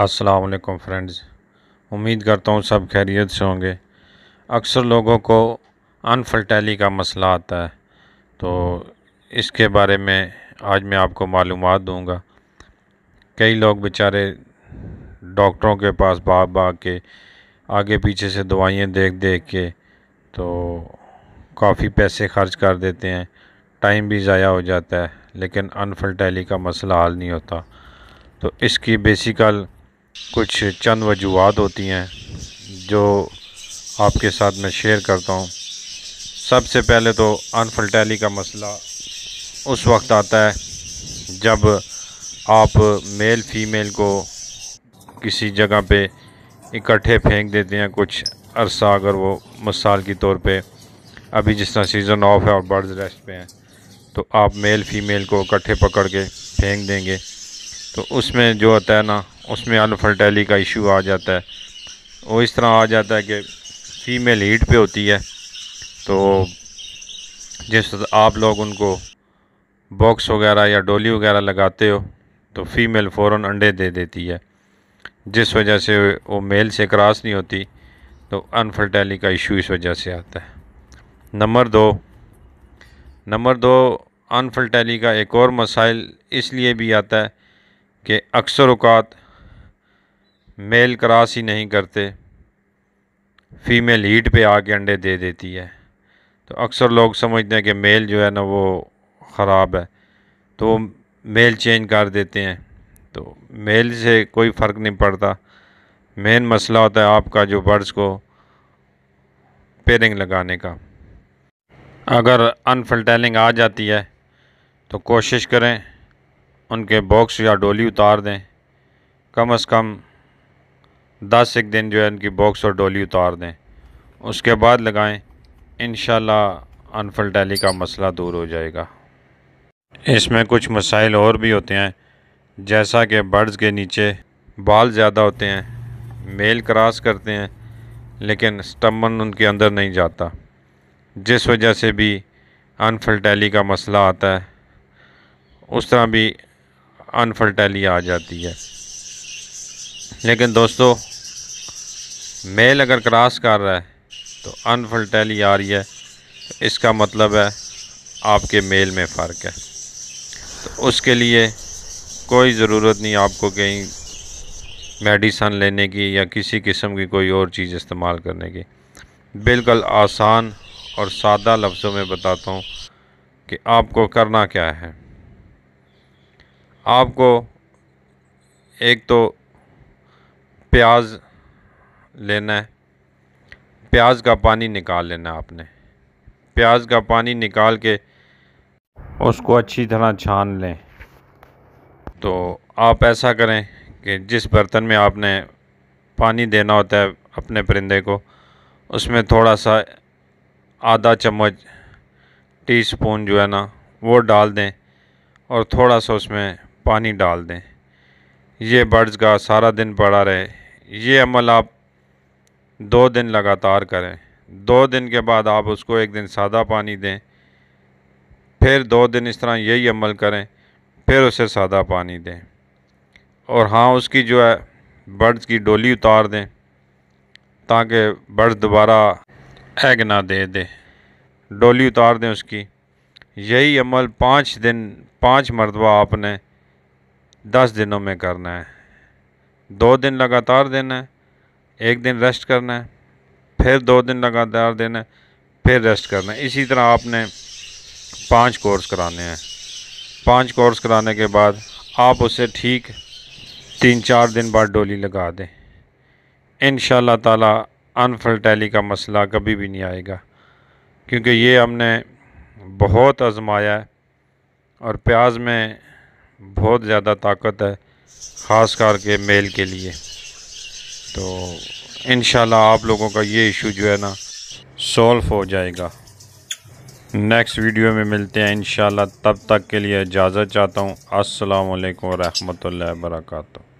अस्सलाम वालेकुम फ्रेंड्स उम्मीद करता हूँ सब खैरियत से होंगे अक्सर लोगों को अनफर्टैली का मसला आता है तो इसके बारे में आज मैं आपको मालूम दूँगा कई लोग बेचारे डॉक्टरों के पास भाग भाग के आगे पीछे से दवाइयाँ देख देख के तो काफ़ी पैसे खर्च कर देते हैं टाइम भी ज़ाया हो जाता है लेकिन अनफर्टैली का मसला हल नहीं होता तो इसकी बेसिकल कुछ चंद वजूहत होती हैं जो आपके साथ मैं शेयर करता हूँ सबसे पहले तो अनफलटैली का मसला उस वक्त आता है जब आप मेल फीमेल को किसी जगह पे इकट्ठे फेंक देते हैं कुछ अरसा अगर वो मिसाल के तौर पे अभी जिस तरह सीज़न ऑफ है और बर्ड्स रेस्ट पे हैं तो आप मेल फीमेल को इकट्ठे पकड़ के फेंक देंगे तो उसमें जो होता है ना उसमें अनफर्टाइली का इशू आ जाता है वो इस तरह आ जाता है कि फीमेल हीट पे होती है तो जिस आप लोग उनको बॉक्स वगैरह या डोली वगैरह लगाते हो तो फीमेल फ़ौर अंडे दे देती है जिस वजह से वो मेल से क्रॉस नहीं होती तो अनफर्टाइली का इशू इस वजह से आता है नंबर दो नंबर दो अनफर्टाइली का एक और मसाइल इसलिए भी आता है कि अक्सर अवकात मेल क्रॉस ही नहीं करते फीमेल हीट पे आके अंडे दे देती है तो अक्सर लोग समझते हैं कि मेल जो है ना वो ख़राब है तो मेल चेंज कर देते हैं तो मेल से कोई फ़र्क नहीं पड़ता मेन मसला होता है आपका जो बर्ड्स को पेरिंग लगाने का अगर अनफल्टेलिंग आ जाती है तो कोशिश करें उनके बॉक्स या डोली उतार दें कम अज़ कम दस एक दिन जो है उनकी बॉक्स और डोली उतार दें उसके बाद लगाएं इन अनफलटैली का मसला दूर हो जाएगा इसमें कुछ मसाइल और भी होते हैं जैसा कि बर्ड्स के नीचे बाल ज़्यादा होते हैं मेल क्रॉस करते हैं लेकिन स्टमन उनके अंदर नहीं जाता जिस वजह से भी अनफलटैली का मसला आता है उस तरह भी अनफल्टैली आ जाती है लेकिन दोस्तों मेल अगर क्रॉस कर रहा है तो अनफलटैली आ रही है तो इसका मतलब है आपके मेल में फ़र्क है तो उसके लिए कोई ज़रूरत नहीं आपको कहीं मेडिसन लेने की या किसी किस्म की कोई और चीज़ इस्तेमाल करने की बिल्कुल आसान और सादा लफ्ज़ों में बताता हूँ कि आपको करना क्या है आपको एक तो प्याज़ लेना है प्याज का पानी निकाल लेना आपने प्याज का पानी निकाल के उसको अच्छी तरह छान लें तो आप ऐसा करें कि जिस बर्तन में आपने पानी देना होता है अपने परिंदे को उसमें थोड़ा सा आधा चम्मच टी स्पून जो है ना वो डाल दें और थोड़ा सा उसमें पानी डाल दें ये बर्ड्स का सारा दिन पड़ा रहे ये अमल आप दो दिन लगातार करें दो दिन के बाद आप उसको एक दिन सादा पानी दें फिर दो दिन इस तरह यही अमल करें फिर उसे सादा पानी दें और हाँ उसकी जो है बर्ड्स की डोली उतार दें ताकि बर्ड्स दोबारा एग ना दे दे डोली उतार दें उसकी यही अमल पाँच दिन पाँच मरतबा आपने दस दिनों में करना है दो दिन लगातार देना है एक दिन रेस्ट करना है फिर दो दिन लगातार देना है फिर रेस्ट करना है इसी तरह आपने पांच कोर्स कराने हैं पांच कोर्स कराने के बाद आप उसे ठीक तीन चार दिन बाद डोली लगा दें इन ताला अनफर्टैली का मसला कभी भी नहीं आएगा क्योंकि ये हमने बहुत आजमाया है और प्याज में बहुत ज़्यादा ताकत है ख़ास करके मेल के लिए तो इन आप लोगों का ये इशू जो है ना सॉल्व हो जाएगा नेक्स्ट वीडियो में मिलते हैं इन तब तक के लिए इजाज़त चाहता हूँ असलकम वरहमल वर्का